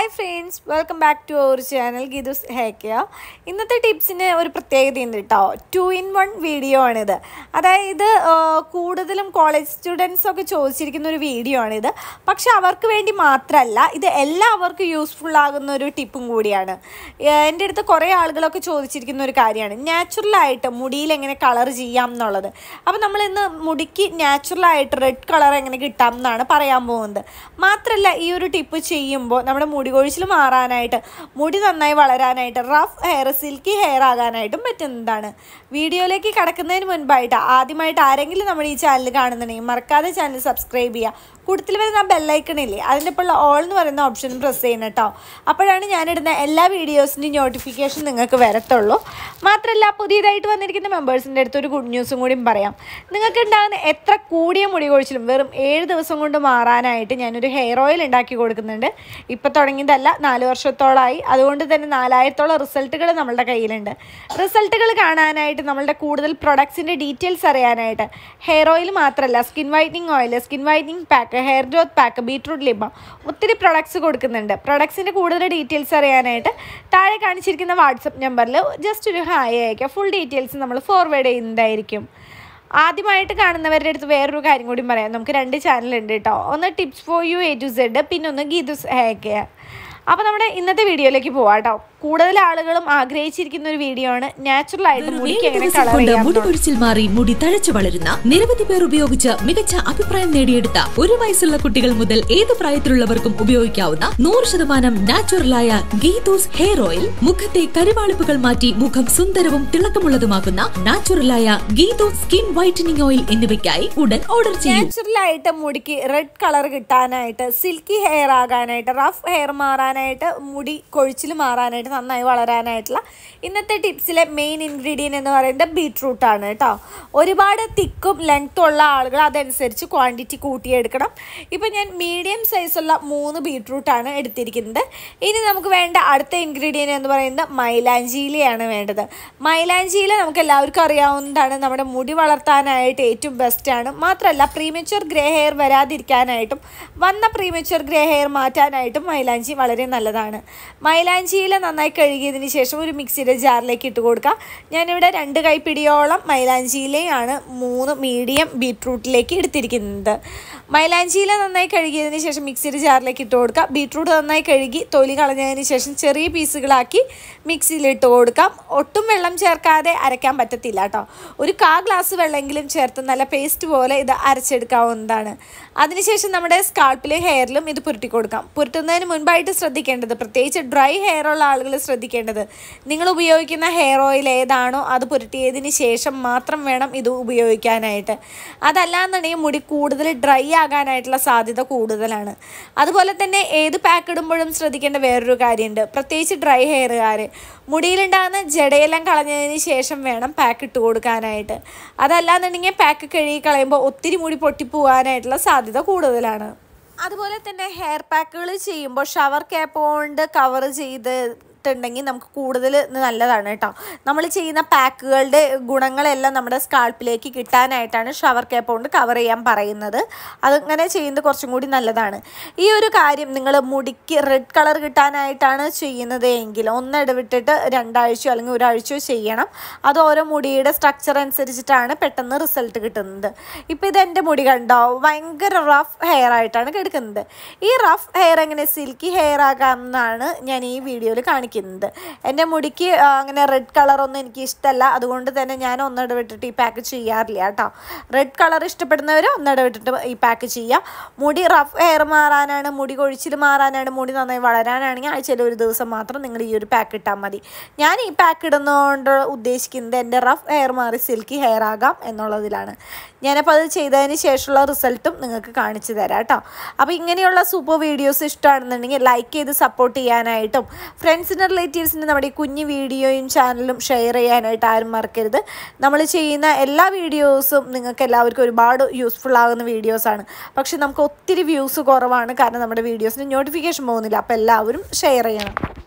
hi friends welcome back to our channel Geethu's ഹേക്കിയ ഇന്നത്തെ ടിപ്സിന് ഒരു പ്രത്യേകതയുണ്ട് കേട്ടോ ടു ഇൻ വൺ വീഡിയോ ആണിത് അതായത് കൂടുതലും കോളേജ് സ്റ്റുഡൻസൊക്കെ ഒക്കെ ചോദിച്ചിരിക്കുന്ന ഒരു വീഡിയോ ആണിത് പക്ഷെ അവർക്ക് വേണ്ടി മാത്രമല്ല ഇത് എല്ലാവർക്കും യൂസ്ഫുൾ ആകുന്ന ഒരു ടിപ്പും കൂടിയാണ് എൻ്റെ അടുത്ത് കുറേ ആളുകളൊക്കെ ചോദിച്ചിരിക്കുന്ന ഒരു കാര്യമാണ് നാച്ചുറലായിട്ട് മുടിയിൽ എങ്ങനെ കളർ ചെയ്യാം എന്നുള്ളത് അപ്പോൾ നമ്മൾ ഇന്ന് മുടിക്ക് നാച്ചുറലായിട്ട് റെഡ് കളർ എങ്ങനെ കിട്ടാം എന്നാണ് പറയാൻ പോകുന്നത് മാത്രമല്ല ഈ ഒരു ടിപ്പ് ചെയ്യുമ്പോൾ നമ്മുടെ മുടി മുടി കൊഴിച്ചിൽ മാറാനായിട്ട് മുടി നന്നായി വളരാനായിട്ട് റഫ് ഹെയർ സിൽക്കി ഹെയർ ആകാനായിട്ടും പറ്റുന്നതാണ് വീഡിയോയിലേക്ക് കടക്കുന്നതിന് മുൻപായിട്ട് ആദ്യമായിട്ട് ആരെങ്കിലും നമ്മുടെ ഈ ചാനൽ കാണുന്നുണ്ടെങ്കിൽ മറക്കാതെ ചാനൽ സബ്സ്ക്രൈബ് ചെയ്യുക കൂട്ടത്തിൽ വരുന്ന ആ ബെല്ലൈക്കണില്ലേ അതിൻ്റെ ഇപ്പോൾ ഓൾ എന്ന് പറയുന്ന ഓപ്ഷൻ പ്രസ് ചെയ്യണം കേട്ടോ അപ്പോഴാണ് ഞാനിടുന്ന എല്ലാ വീഡിയോസിൻ്റെയും നോട്ടിഫിക്കേഷൻ നിങ്ങൾക്ക് വരത്തുള്ളൂ മാത്രമല്ല പുതിയതായിട്ട് വന്നിരിക്കുന്ന മെമ്പേഴ്സിൻ്റെ അടുത്ത് ഒരു ഗുഡ് ന്യൂസും കൂടിയും പറയാം നിങ്ങൾക്ക് ഉണ്ടാകുന്ന എത്ര കൂടിയ മുടി കൊഴിച്ചിലും വെറും ഏഴ് ദിവസം കൊണ്ട് മാറാനായിട്ട് ഞാനൊരു ഹെയർ ഓയിൽ ഉണ്ടാക്കി കൊടുക്കുന്നുണ്ട് ഇപ്പോൾ തുടങ്ങിയതല്ല നാല് വർഷത്തോളമായി അതുകൊണ്ട് തന്നെ നാലായിരത്തോളം റിസൾട്ടുകൾ നമ്മളുടെ കയ്യിലുണ്ട് റിസൾട്ടുകൾ കാണാനായിട്ട് നമ്മളുടെ കൂടുതൽ പ്രൊഡക്ട്സിൻ്റെ ഡീറ്റെയിൽസ് അറിയാനായിട്ട് ഹെയർ ഓയിൽ മാത്രമല്ല skin whitening oil skin whitening pack pack hair growth pack beetroot ലിബം ഒത്തിരി പ്രൊഡക്ട്സ് കൊടുക്കുന്നുണ്ട് പ്രൊഡക്ട്സിൻ്റെ കൂടുതൽ ഡീറ്റെയിൽസ് അറിയാനായിട്ട് താഴെ കാണിച്ചിരിക്കുന്ന വാട്സപ്പ് നമ്പറിൽ ജസ്റ്റ് ഒരു ഹായ് അയക്കുക ഫുൾ ഡീറ്റെയിൽസ് നമ്മൾ ഫോർവേഡ് ചെയ്യുന്നതായിരിക്കും ആദ്യമായിട്ട് കാണുന്നവരുടെ അടുത്ത് വേറൊരു കാര്യം കൂടി പറയാം നമുക്ക് രണ്ട് ചാനലുണ്ട് കേട്ടോ ഒന്ന് tips for you A to Z പിന്നെ ഒന്ന് ഗീതുസ് ഹേ അപ്പോൾ നമ്മുടെ ഇന്നത്തെ വീഡിയോയിലേക്ക് പോവാം കേട്ടോ കൂടുതൽ ആളുകളും ആഗ്രഹിച്ചിരിക്കുന്ന ഒരു വീഡിയോ ആണ് നാച്ചുറൽ ആയിട്ട് എങ്ങനെ മുടി പൊരിച്ചിൽ മാറി മുടി തഴച്ചു വളരുന്ന നിരവധി പേർ ഉപയോഗിച്ച് മികച്ച അഭിപ്രായം നേടിയെടുത്ത ഒരു വയസ്സുള്ള കുട്ടികൾ മുതൽ ഏത് പ്രായത്തിലുള്ളവർക്കും ഉപയോഗിക്കാവുന്ന നൂറ് ശതമാനം നാച്ചുറലായ ഗീതൂസ് ഹെയർ ഓയിൽ മുഖത്തെ കരുവാളിപ്പുകൾ മാറ്റി മുഖം സുന്ദരവും തിളക്കമുള്ളതുമാക്കുന്ന നാച്ചുറലായ ഗീതൂസ് സ്കിൻ വൈറ്റനിങ് ഓയിൽ എന്നിവയ്ക്കായി ഉടൻ ഓർഡർ ചെയ്യും ആയിട്ട് മുടിക്ക് റെഡ് കളർ കിട്ടാനായിട്ട് സിൽക്കി ഹെയർ ആകാനായിട്ട് റഫ് ഹെയർ മാറാനായിട്ട് മുടി കൊഴിച്ചിൽ മാറാനായിട്ട് ചെടിക്ക് നന്നായി വളരാനായിട്ടുള്ള ഇന്നത്തെ ടിപ്സിലെ മെയിൻ ഇൻഗ്രീഡിയൻ്റ് എന്ന് പറയുന്നത് ബീട്രൂട്ടാണ് കേട്ടോ ഒരുപാട് തിക്കും ലെങ്ത്തും ഉള്ള ആളുകൾ അതനുസരിച്ച് ക്വാണ്ടിറ്റി കൂട്ടിയെടുക്കണം ഇപ്പം ഞാൻ മീഡിയം സൈസുള്ള മൂന്ന് ബീട്രൂട്ടാണ് എടുത്തിരിക്കുന്നത് ഇനി നമുക്ക് വേണ്ട അടുത്ത ഇൻഗ്രീഡിയൻ്റ് എന്ന് പറയുന്നത് മൈലാഞ്ചീലയാണ് വേണ്ടത് മൈലാഞ്ചീല നമുക്ക് എല്ലാവർക്കും അറിയാവുന്നതാണ് നമ്മുടെ മുടി വളർത്താനായിട്ട് ഏറ്റവും ബെസ്റ്റാണ് മാത്രമല്ല പ്രീമച്വർ ഗ്രേ ഹെയർ വരാതിരിക്കാനായിട്ടും വന്ന പ്രീമച്വർ ഗ്രേ ഹെയർ മാറ്റാനായിട്ടും മൈലാഞ്ചി വളരെ നല്ലതാണ് മൈലാഞ്ചിയിൽ നന്നായി നന്നായി കഴുകിയതിന് ശേഷം ഒരു മിക്സിയുടെ ജാറിലേക്ക് ഇട്ട് കൊടുക്കാം ഞാനിവിടെ രണ്ട് കൈപ്പിടിയോളം മൈലാഞ്ചിയിലെയാണ് മൂന്ന് മീഡിയം ബീട്രൂട്ടിലേക്ക് എടുത്തിരിക്കുന്നത് മൈലാഞ്ചിയില നന്നായി കഴുകിയതിന് ശേഷം മിക്സിയുടെ ജാറിലേക്ക് ഇട്ട് കൊടുക്കാം ബീട്രൂട്ട് നന്നായി കഴുകി തൊലി കളഞ്ഞതിന് ശേഷം ചെറിയ പീസുകളാക്കി മിക്സിയിൽ ഇട്ട് കൊടുക്കാം ഒട്ടും വെള്ളം ചേർക്കാതെ അരയ്ക്കാൻ പറ്റത്തില്ല കേട്ടോ ഒരു കാ ഗ്ലാസ് വെള്ളമെങ്കിലും ചേർത്ത് നല്ല പേസ്റ്റ് പോലെ ഇത് അരച്ചെടുക്കാവുന്നതാണ് അതിനുശേഷം നമ്മുടെ സ്കാൾപ്പിലും ഹെയറിലും ഇത് പുരട്ടി കൊടുക്കാം പുരട്ടുന്നതിന് മുൻപായിട്ട് ശ്രദ്ധിക്കേണ്ടത് പ്രത്യേകിച്ച് ഡ്രൈ ഹെയർ ഉള്ള ആളുകൾ ശ്രദ്ധിക്കേണ്ടത് നിങ്ങൾ ഉപയോഗിക്കുന്ന ഹെയർ ഓയിൽ ഏതാണോ അത് പുരട്ടിയതിന് ശേഷം മാത്രം വേണം ഇത് ഉപയോഗിക്കാനായിട്ട് അതല്ലാന്നുണ്ടെങ്കിൽ മുടി കൂടുതൽ ഡ്രൈ ആകാനായിട്ടുള്ള സാധ്യത കൂടുതലാണ് അതുപോലെ തന്നെ ഏത് പാക്ക് ഇടുമ്പോഴും ശ്രദ്ധിക്കേണ്ട വേറൊരു കാര്യമുണ്ട് പ്രത്യേകിച്ച് ഡ്രൈ ഹെയറുകാർ മുടിയിലുണ്ടാകുന്ന ജടയെല്ലാം കളഞ്ഞതിന് ശേഷം വേണം പാക്ക് ഇട്ട് കൊടുക്കാനായിട്ട് അതല്ലാന്നുണ്ടെങ്കിൽ പാക്ക് കഴുകി കളയുമ്പോൾ ഒത്തിരി മുടി പൊട്ടിപ്പോകാനായിട്ടുള്ള സാധ്യത കൂടുതലാണ് അതുപോലെ തന്നെ ഹെയർ പാക്കുകൾ ചെയ്യുമ്പോൾ ഷവർ ക്യാപ്പ് കൊണ്ട് കവർ ചെയ്ത് ഇട്ടിട്ടുണ്ടെങ്കിൽ നമുക്ക് കൂടുതൽ നല്ലതാണ് കേട്ടോ നമ്മൾ ചെയ്യുന്ന പാക്കുകളുടെ ഗുണങ്ങളെല്ലാം നമ്മുടെ സ്കാൾപ്പിലേക്ക് കിട്ടാനായിട്ടാണ് ഷവർ കേപ്പ് കൊണ്ട് കവർ ചെയ്യാൻ പറയുന്നത് അതങ്ങനെ ചെയ്യുന്നത് കുറച്ചും കൂടി നല്ലതാണ് ഈ ഒരു കാര്യം നിങ്ങൾ മുടിക്ക് റെഡ് കളർ കിട്ടാനായിട്ടാണ് ചെയ്യുന്നത് എങ്കിൽ ഒന്നിടവിട്ടിട്ട് രണ്ടാഴ്ചയോ അല്ലെങ്കിൽ ഒരാഴ്ചയോ ചെയ്യണം അത് ഓരോ മുടിയുടെ സ്ട്രക്ചർ അനുസരിച്ചിട്ടാണ് പെട്ടെന്ന് റിസൾട്ട് കിട്ടുന്നത് ഇത് എൻ്റെ മുടി കണ്ടോ ഭയങ്കര റഫ് ഹെയർ ആയിട്ടാണ് കിടക്കുന്നത് ഈ റഫ് ഹെയർ എങ്ങനെ സിൽക്കി ഹെയർ ആകാമെന്നാണ് ഞാൻ ഈ വീഡിയോയിൽ കാണിക്കുന്നത് കാണിക്കുന്നത് എൻ്റെ മുടിക്ക് അങ്ങനെ റെഡ് കളറൊന്നും എനിക്ക് ഇഷ്ടമല്ല അതുകൊണ്ട് തന്നെ ഞാൻ ഒന്നിടവിട്ടിട്ട് ഈ പാക്ക് ചെയ്യാറില്ല കേട്ടോ റെഡ് കളർ ഇഷ്ടപ്പെടുന്നവർ ഒന്നിടവിട്ടിട്ട് ഈ പാക്ക് ചെയ്യാം മുടി റഫ് ഹെയർ മാറാനാണ് മുടി കൊഴിച്ചിൽ മാറാനാണ് മുടി നന്നായി വളരാനാണെങ്കിൽ ആഴ്ചയിൽ ഒരു ദിവസം മാത്രം നിങ്ങൾ ഈ ഒരു പാക്ക് ഇട്ടാൽ മതി ഞാൻ ഈ പാക്ക് ഇടുന്നതുകൊണ്ട് ഉദ്ദേശിക്കുന്നത് എൻ്റെ റഫ് ഹെയർ മാറി സിൽക്കി ഹെയർ ആകാം എന്നുള്ളതിലാണ് ഞാനപ്പോൾ അത് ചെയ്തതിന് ശേഷമുള്ള റിസൾട്ടും നിങ്ങൾക്ക് കാണിച്ചു തരാം കേട്ടോ അപ്പോൾ ഇങ്ങനെയുള്ള സൂപ്പർ വീഡിയോസ് ഇഷ്ടമാണെന്നുണ്ടെങ്കിൽ ലൈക്ക് ചെയ്ത് സപ്പോർട്ട് ചെയ്യാനായിട്ടും ഫ്രണ്ട്സിൻ്റെ റിലേറ്റീവ്സിൻ്റെ നമ്മുടെ കുഞ്ഞു വീഡിയോയും ചാനലും ഷെയർ ചെയ്യാനായിട്ട് ആരും മറക്കരുത് നമ്മൾ ചെയ്യുന്ന എല്ലാ വീഡിയോസും നിങ്ങൾക്ക് എല്ലാവർക്കും ഒരുപാട് യൂസ്ഫുൾ ആകുന്ന വീഡിയോസാണ് പക്ഷെ നമുക്ക് ഒത്തിരി വ്യൂസ് കുറവാണ് കാരണം നമ്മുടെ വീഡിയോസിന് നോട്ടിഫിക്കേഷൻ പോകുന്നില്ല അപ്പോൾ എല്ലാവരും ഷെയർ ചെയ്യണം